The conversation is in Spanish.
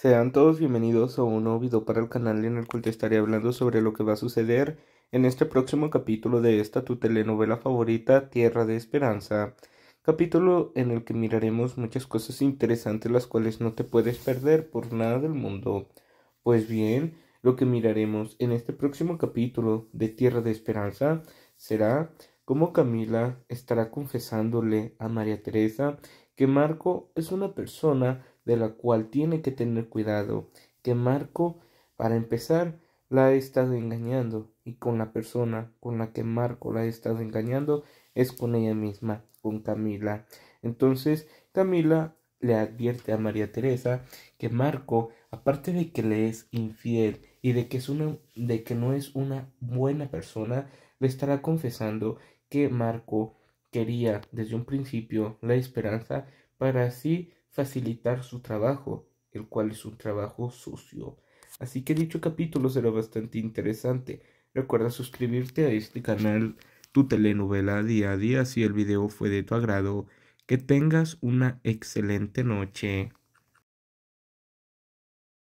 Sean todos bienvenidos a un nuevo video para el canal en el cual te estaré hablando sobre lo que va a suceder en este próximo capítulo de esta tu telenovela favorita Tierra de Esperanza. Capítulo en el que miraremos muchas cosas interesantes las cuales no te puedes perder por nada del mundo. Pues bien, lo que miraremos en este próximo capítulo de Tierra de Esperanza será cómo Camila estará confesándole a María Teresa que Marco es una persona de la cual tiene que tener cuidado, que Marco, para empezar, la ha estado engañando y con la persona con la que Marco la ha estado engañando es con ella misma, con Camila. Entonces, Camila le advierte a María Teresa que Marco, aparte de que le es infiel y de que, es una, de que no es una buena persona, le estará confesando que Marco quería desde un principio la esperanza para sí facilitar su trabajo, el cual es un trabajo sucio. Así que dicho capítulo será bastante interesante. Recuerda suscribirte a este canal, tu telenovela día a día, si el video fue de tu agrado. Que tengas una excelente noche.